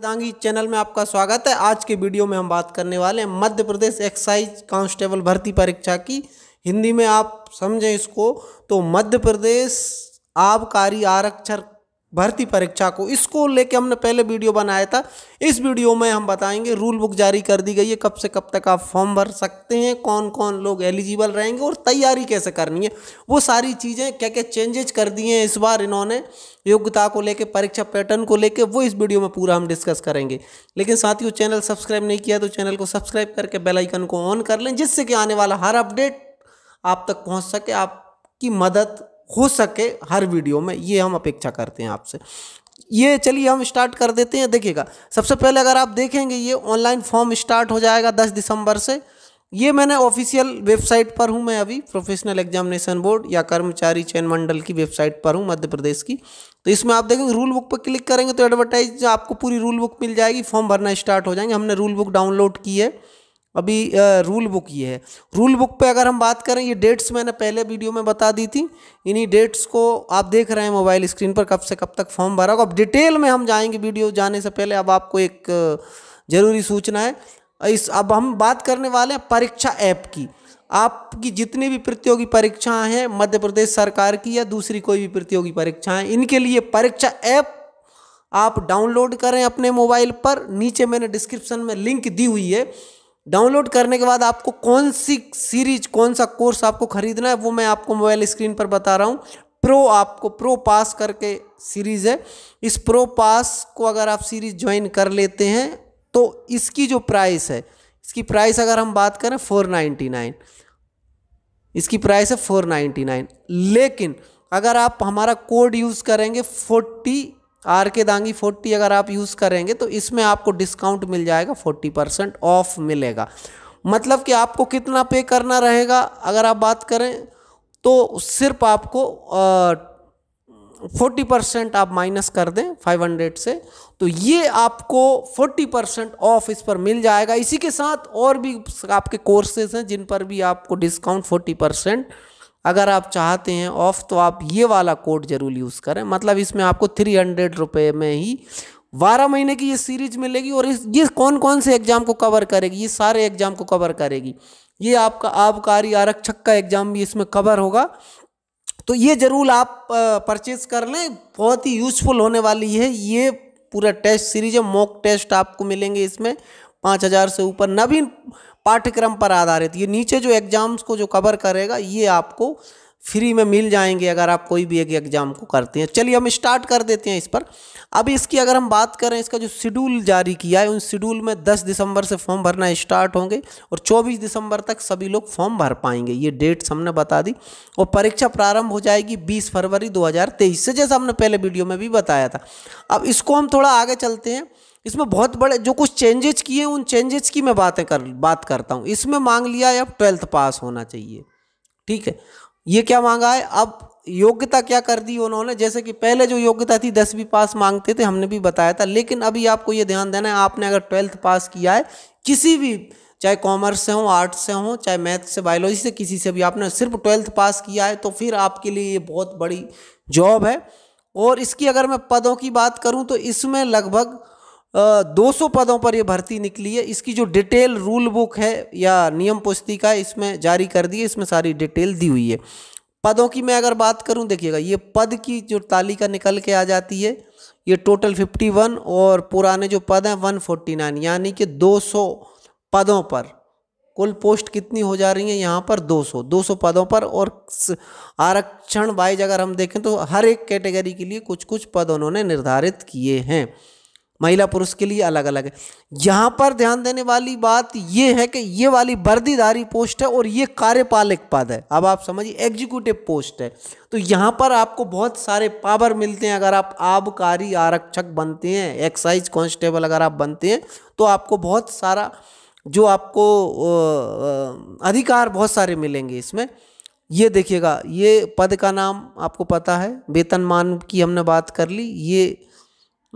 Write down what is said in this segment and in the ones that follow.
Dangi channel में आपका स्वागत है आज के वीडियो में हम बात करने वाले हैं मध्य प्रदेश एक्साइज कांस्टेबल भर्ती परीक्षा की हिंदी में आप समझें इसको तो मध्य प्रदेश आबकारी आरक्षण भर्ती परीक्षा को इसको लेके हमने पहले वीडियो बनाया था इस वीडियो में हम बताएंगे रूल बुक जारी कर दी गई है कब से कब तक आप फॉर्म भर सकते हैं कौन कौन लोग एलिजिबल रहेंगे और तैयारी कैसे करनी है वो सारी चीज़ें क्या क्या चेंजेज कर दिए हैं इस बार इन्होंने योग्यता को लेके परीक्षा पैटर्न को लेके वो इस वीडियो में पूरा हम डिस्कस करेंगे लेकिन साथ ही चैनल सब्सक्राइब नहीं किया तो चैनल को सब्सक्राइब करके बेलाइकन को ऑन कर लें जिससे कि आने वाला हर अपडेट आप तक पहुँच सके आपकी मदद हो सके हर वीडियो में ये हम अपेक्षा करते हैं आपसे ये चलिए हम स्टार्ट कर देते हैं देखिएगा सबसे पहले अगर आप देखेंगे ये ऑनलाइन फॉर्म स्टार्ट हो जाएगा दस दिसंबर से ये मैंने ऑफिशियल वेबसाइट पर हूँ मैं अभी प्रोफेशनल एग्जामिनेशन बोर्ड या कर्मचारी चयन मंडल की वेबसाइट पर हूँ मध्य प्रदेश की तो इसमें आप देखेंगे रूल बुक पर क्लिक करेंगे तो एडवर्टाइज आपको पूरी रूल बुक मिल जाएगी फॉर्म भरना स्टार्ट हो जाएंगे हमने रूल बुक डाउनलोड की है अभी रूल बुक ये है रूल बुक पे अगर हम बात करें ये डेट्स मैंने पहले वीडियो में बता दी थी इन्हीं डेट्स को आप देख रहे हैं मोबाइल स्क्रीन पर कब से कब तक फॉर्म भरा होगा अब डिटेल में हम जाएंगे वीडियो जाने से पहले अब आपको एक ज़रूरी सूचना है इस अब हम बात करने वाले हैं परीक्षा ऐप की आपकी जितनी भी प्रतियोगी परीक्षाएँ हैं मध्य प्रदेश सरकार की या दूसरी कोई भी प्रतियोगी परीक्षाएँ इनके लिए परीक्षा ऐप आप डाउनलोड करें अपने मोबाइल पर नीचे मैंने डिस्क्रिप्शन में लिंक दी हुई है डाउनलोड करने के बाद आपको कौन सी सीरीज कौन सा कोर्स आपको खरीदना है वो मैं आपको मोबाइल स्क्रीन पर बता रहा हूँ प्रो आपको प्रो पास करके सीरीज है इस प्रो पास को अगर आप सीरीज ज्वाइन कर लेते हैं तो इसकी जो प्राइस है इसकी प्राइस अगर हम बात करें फोर नाइन्टी नाइन इसकी प्राइस है फोर नाइन्टी नाइन लेकिन अगर आप हमारा कोड यूज़ करेंगे forty R K Dangi forty अगर आप यूज़ करेंगे तो इसमें आपको डिस्काउंट मिल जाएगा फोर्टी परसेंट ऑफ मिलेगा मतलब कि आपको कितना पे करना रहेगा अगर आप बात करें तो सिर्फ आपको फोर्टी परसेंट आप माइनस कर दें फाइव हंड्रेड से तो ये आपको फोर्टी परसेंट ऑफ इस पर मिल जाएगा इसी के साथ और भी आपके कोर्सेज हैं जिन पर भी आपको डिस्काउंट फोर्टी परसेंट अगर आप चाहते हैं ऑफ़ तो आप ये वाला कोड ज़रूर यूज़ करें मतलब इसमें आपको थ्री हंड्रेड रुपये में ही बारह महीने की ये सीरीज मिलेगी और इस ये कौन कौन से एग्ज़ाम को कवर करेगी ये सारे एग्ज़ाम को कवर करेगी ये आपका आबकारी आरक्षक का एग्ज़ाम भी इसमें कवर होगा तो ये ज़रूर आप परचेज कर लें बहुत ही यूज़फुल होने वाली है ये पूरा टेस्ट सीरीज है मॉक टेस्ट आपको मिलेंगे इसमें पाँच हज़ार से ऊपर नवीन पाठ्यक्रम पर आधारित ये नीचे जो एग्ज़ाम्स को जो कवर करेगा ये आपको फ्री में मिल जाएंगे अगर आप कोई भी एक एग्ज़ाम को करते हैं चलिए हम स्टार्ट कर देते हैं इस पर अब इसकी अगर हम बात करें इसका जो शेड्यूल जारी किया है उन शेड्यूल में 10 दिसंबर से फॉर्म भरना स्टार्ट होंगे और 24 दिसंबर तक सभी लोग फॉर्म भर पाएंगे ये डेट्स हमने बता दी और परीक्षा प्रारंभ हो जाएगी 20 फरवरी 2023 से जैसा हमने पहले वीडियो में भी बताया था अब इसको हम थोड़ा आगे चलते हैं इसमें बहुत बड़े जो कुछ चेंजेस किए उन चेंजेस की मैं बातें कर बात करता हूँ इसमें मांग लिया है अब ट्वेल्थ पास होना चाहिए ठीक है ये क्या मांगा है अब योग्यता क्या कर दी उन्होंने जैसे कि पहले जो योग्यता थी दसवीं पास मांगते थे हमने भी बताया था लेकिन अभी आपको ये ध्यान देना है आपने अगर ट्वेल्थ पास किया है किसी भी चाहे कॉमर्स से हो आर्ट्स से हो चाहे मैथ से बायोलॉजी से किसी से भी आपने सिर्फ ट्वेल्थ पास किया है तो फिर आपके लिए ये बहुत बड़ी जॉब है और इसकी अगर मैं पदों की बात करूँ तो इसमें लगभग 200 पदों पर यह भर्ती निकली है इसकी जो डिटेल रूल बुक है या नियम पुस्तिका है इसमें जारी कर दी है इसमें सारी डिटेल दी हुई है पदों की मैं अगर बात करूं देखिएगा ये पद की जो तालिका निकल के आ जाती है ये टोटल 51 और पुराने जो पद हैं 149 यानी कि 200 पदों पर कुल पोस्ट कितनी हो जा रही है यहाँ पर 200 200 पदों पर और आरक्षण वाइज अगर हम देखें तो हर एक कैटेगरी के लिए कुछ कुछ पद उन्होंने निर्धारित किए हैं महिला पुरुष के लिए अलग अलग है यहाँ पर ध्यान देने वाली बात ये है कि ये वाली वर्दीधारी पोस्ट है और ये कार्यपालक पद है अब आप समझिए एग्जीक्यूटिव पोस्ट है तो यहाँ पर आपको बहुत सारे पावर मिलते हैं अगर आप आबकारी आरक्षक बनते हैं एक्साइज कॉन्स्टेबल अगर आप बनते हैं तो आपको बहुत सारा जो आपको अधिकार बहुत सारे मिलेंगे इसमें ये देखिएगा ये पद का नाम आपको पता है वेतनमान की हमने बात कर ली ये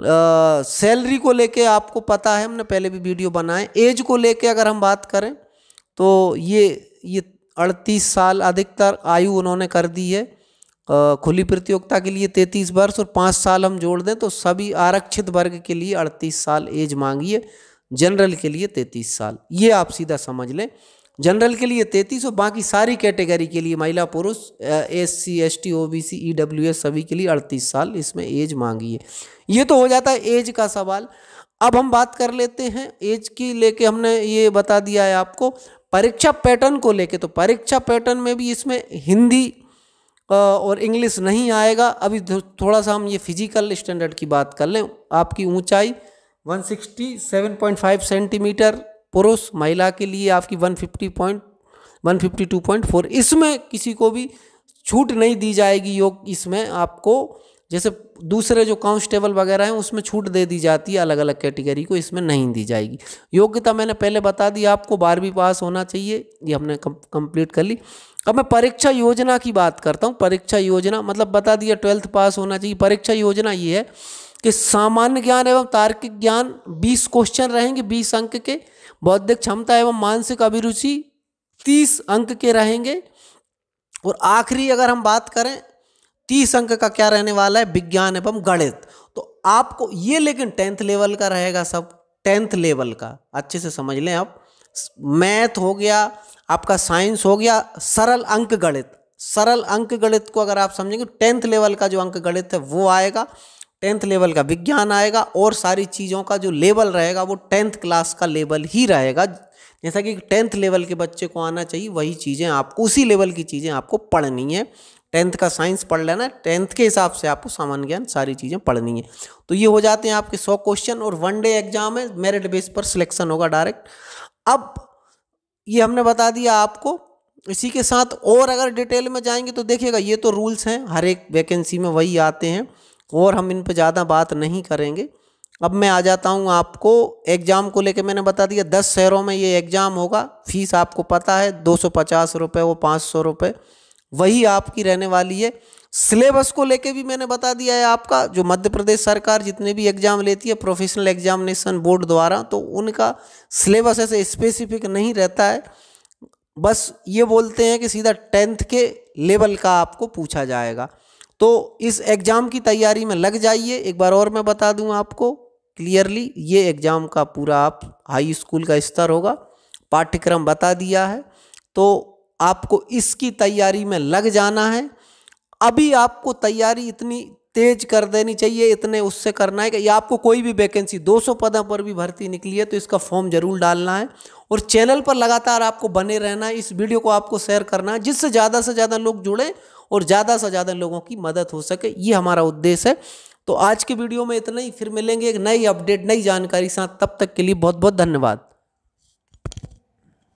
सैलरी को लेके आपको पता है हमने पहले भी वीडियो बनाए एज को लेके अगर हम बात करें तो ये ये अड़तीस साल अधिकतर आयु उन्होंने कर दी है आ, खुली प्रतियोगिता के लिए तैंतीस वर्ष और पाँच साल हम जोड़ दें तो सभी आरक्षित वर्ग के लिए अड़तीस साल एज मांगिए जनरल के लिए तैंतीस साल ये आप सीधा समझ लें जनरल के लिए तैंतीस और बाकी सारी कैटेगरी के लिए महिला पुरुष S C S T O B C E W S सभी के लिए अड़तीस साल इसमें एज मांगी है ये तो हो जाता है एज का सवाल अब हम बात कर लेते हैं एज की लेके हमने ये बता दिया है आपको परीक्षा पैटर्न को लेके तो परीक्षा पैटर्न में भी इसमें हिंदी और इंग्लिश नहीं आएगा अभी थोड़ा सा हम ये फिजिकल स्टैंडर्ड की बात कर लें आपकी ऊंचाई 167.5 सेंटीमीटर पुरुष महिला के लिए आपकी one fifty point one fifty two point four इसमें किसी को भी छूट नहीं दी जाएगी योग इसमें आपको जैसे दूसरे जो कांस्टेबल वगैरह हैं उसमें छूट दे दी जाती है अलग अलग कैटेगरी को इसमें नहीं दी जाएगी योग्यता मैंने पहले बता दी आपको बारहवीं पास होना चाहिए ये हमने कंप्लीट कर ली अब मैं परीक्षा योजना की बात करता हूँ परीक्षा योजना मतलब बता दिया ट्वेल्थ पास होना चाहिए परीक्षा योजना ये है कि सामान्य ज्ञान एवं तार्किक ज्ञान 20 क्वेश्चन रहेंगे 20 अंक के बौद्धिक क्षमता एवं मानसिक अभिरुचि 30 अंक के रहेंगे और आखिरी अगर हम बात करें तीस अंक का क्या रहने वाला है विज्ञान एवं गणित तो आपको ये लेकिन टेंथ लेवल का रहेगा सब टेंथ लेवल का अच्छे से समझ लें आप मैथ हो गया आपका साइंस हो गया सरल अंक गणित सरल अंक गणित को अगर आप समझेंगे टेंथ लेवल का जो अंक गणित है वो आएगा टेंथ लेवल का विज्ञान आएगा और सारी चीज़ों का जो लेवल रहेगा वो टेंथ क्लास का लेवल ही रहेगा जैसा कि टेंथ लेवल के बच्चे को आना चाहिए वही चीज़ें आपको उसी लेवल की चीज़ें आपको पढ़नी है टेंथ का साइंस पढ़ लेना है टेंथ के हिसाब से आपको सामान्य ज्ञान सारी चीज़ें पढ़नी है तो ये हो जाते हैं आपके सौ क्वेश्चन और वन डे एग्जाम है मेरिट बेस पर सिलेक्शन होगा डायरेक्ट अब ये हमने बता दिया आपको इसी के साथ और अगर डिटेल में जाएंगे तो देखिएगा ये तो रूल्स हैं हर एक वैकेंसी में वही आते हैं और हम इन पर ज़्यादा बात नहीं करेंगे अब मैं आ जाता हूँ आपको एग्ज़ाम को लेके मैंने बता दिया दस शहरों में ये एग्ज़ाम होगा फीस आपको पता है दो सौ पचास रुपये वो पाँच सौ रुपये वही आपकी रहने वाली है सिलेबस को लेके भी मैंने बता दिया है आपका जो मध्य प्रदेश सरकार जितने भी एग्ज़ाम लेती है प्रोफेशनल एग्जामिनेशन बोर्ड द्वारा तो उनका सिलेबस ऐसे स्पेसिफिक नहीं रहता है बस ये बोलते हैं कि सीधा टेंथ के लेवल का आपको पूछा जाएगा तो इस एग्ज़ाम की तैयारी में लग जाइए एक बार और मैं बता दूं आपको क्लियरली ये एग्ज़ाम का पूरा आप हाई स्कूल का स्तर होगा पाठ्यक्रम बता दिया है तो आपको इसकी तैयारी में लग जाना है अभी आपको तैयारी इतनी तेज कर देनी चाहिए इतने उससे करना है कि या आपको कोई भी वैकेंसी 200 पदों पर भी भर्ती निकली है तो इसका फॉर्म जरूर डालना है और चैनल पर लगातार आपको बने रहना है इस वीडियो को आपको शेयर करना है जिससे ज़्यादा से ज़्यादा लोग जुड़ें और ज़्यादा से ज़्यादा लोगों की मदद हो सके ये हमारा उद्देश्य है तो आज के वीडियो में इतना ही फिर मिलेंगे एक नई अपडेट नई जानकारी साथ तब तक के लिए बहुत बहुत धन्यवाद